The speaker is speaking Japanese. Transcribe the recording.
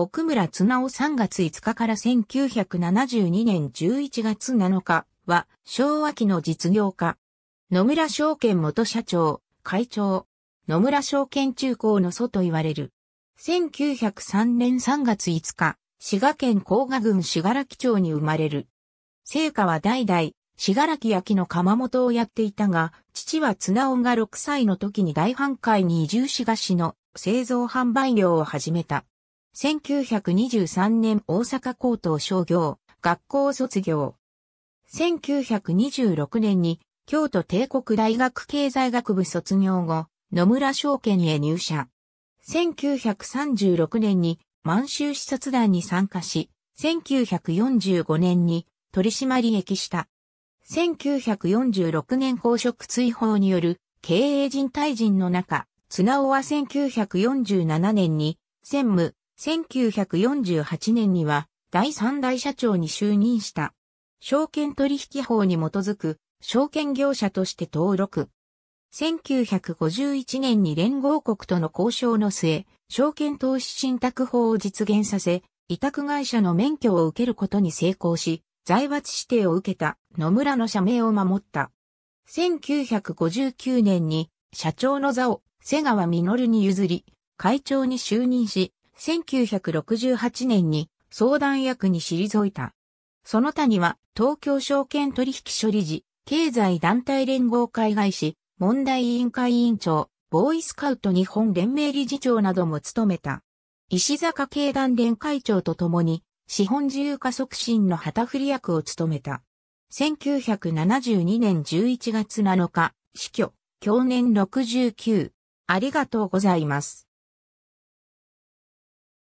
奥村綱夫3月5日から1972年11月7日は昭和期の実業家。野村証券元社長、会長。野村証券中高の祖と言われる。1903年3月5日、滋賀県甲賀郡滋賀木町に生まれる。聖火は代々、滋賀ら焼きの窯元をやっていたが、父は綱男が6歳の時に大半海に移住し賀市の製造販売業を始めた。1923年大阪高等商業学校卒業。1926年に京都帝国大学経済学部卒業後、野村証券へ入社。1936年に満州視察団に参加し、1945年に取締役した。1946年公職追放による経営人退陣の中、綱尾は1947年に専務、1948年には第三代社長に就任した。証券取引法に基づく証券業者として登録。1951年に連合国との交渉の末、証券投資信託法を実現させ、委託会社の免許を受けることに成功し、財閥指定を受けた野村の社名を守った。1959年に社長の座を瀬川実に譲り、会長に就任し、1968年に相談役に退いた。その他には東京証券取引所理事、経済団体連合会外史、問題委員会委員長、ボーイスカウト日本連盟理事長なども務めた。石坂経団連会長と共に、資本自由化促進の旗振り役を務めた。1972年11月7日、死去、去年69。ありがとうございます。